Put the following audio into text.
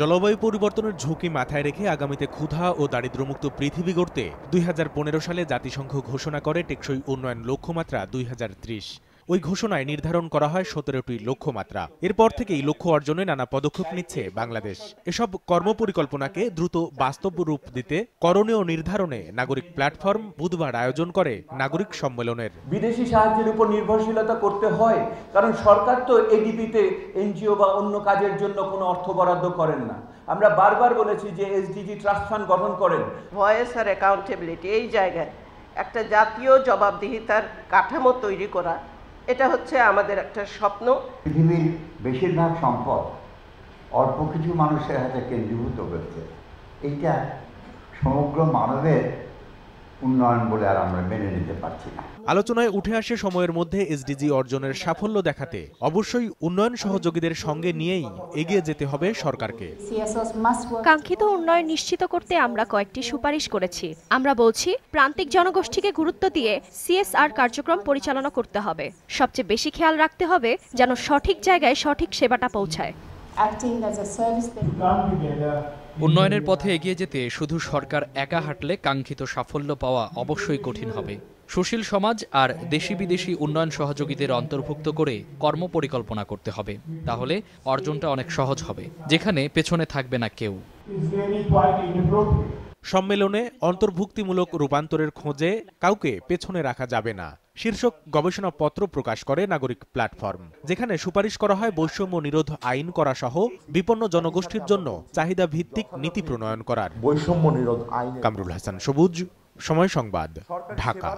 জলবায়ু পরিবর্তনের ঝুঁকি মাথায় রেখে আগামীতে ক্ষুধা ও দারিদ্র্যমুক্ত পৃথিবী গড়তে দুই সালে জাতিসংঘ ঘোষণা করে টেকসই উন্নয়ন লক্ষ্যমাত্রা দুই ওই ঘোষণায় নির্ধারণ করা হয় সতেরোটি লক্ষ্যমাত্রা এরপর থেকেই লক্ষ্য অর্জনে নানা পদক্ষেপ নিচ্ছে বাংলাদেশ এসব কর্মপরিকল্পনাকে দ্রুত বাস্তব রূপ দিতে করণীয় নির্ধারণে নাগরিক প্ল্যাটফর্ম বুধবার আয়োজন করে নাগরিক সম্মেলনের বিদেশি সাহায্যের উপর নির্ভরশীলতা করতে হয় কারণ সরকার তো এডিপিতে এনজিও বা অন্য কাজের জন্য কোনো অর্থ বরাদ্দ করেন না আমরা বারবার বলেছি যে এসডিজি ট্রাস্ট ফান্ড গঠন করেন ভয়েস আর অ্যাকাউন্টেবিলিটি এই জায়গায় একটা জাতীয় জবাবদিহিতার কাঠামো তৈরি করা এটা হচ্ছে আমাদের একটা স্বপ্ন পৃথিবীর বেশিরভাগ সম্পদ অল্প কিছু মানুষের হাতে কেন্দ্রীভূত হয়েছে এইটা সমগ্র মানবের উন্নয়ন বলে আর আমরা মেনে নিতে পারছি না আলোচনায় উঠে আসে সময়ের মধ্যে এসডিজি অর্জনের সাফল্য দেখাতে অবশ্যই উন্নয়ন সহযোগীদের সঙ্গে নিয়েই এগিয়ে যেতে হবে সরকারকে কাঙ্ক্ষিত উন্নয়ন নিশ্চিত করতে আমরা কয়েকটি সুপারিশ করেছি আমরা বলছি প্রান্তিক জনগোষ্ঠীকে গুরুত্ব দিয়ে সিএসআর কার্যক্রম পরিচালনা করতে হবে সবচেয়ে বেশি খেয়াল রাখতে হবে যেন সঠিক জায়গায় সঠিক সেবাটা পৌঁছায় উন্নয়নের পথে এগিয়ে যেতে শুধু সরকার একা হাঁটলে কাঙ্ক্ষিত সাফল্য পাওয়া অবশ্যই কঠিন হবে সুশীল সমাজ আর দেশি বিদেশি উন্নয়ন সহযোগীদের অন্তর্ভুক্ত করে কর্মপরিকল্পনা করতে হবে তাহলে অর্জনটা অনেক সহজ হবে যেখানে পেছনে থাকবে না কেউ সম্মেলনে অন্তর্ভুক্তিমূলক রূপান্তরের খোঁজে কাউকে পেছনে রাখা যাবে না শীর্ষক গবেষণাপত্র প্রকাশ করে নাগরিক প্ল্যাটফর্ম যেখানে সুপারিশ করা হয় বৈষম্য নিরোধ আইন করা সহ বিপন্ন জনগোষ্ঠীর জন্য চাহিদা ভিত্তিক নীতি প্রণয়ন করার বৈষম্য নিরোধ আইন কামরুল হাসান সবুজ সময় সংবাদ ঢাকা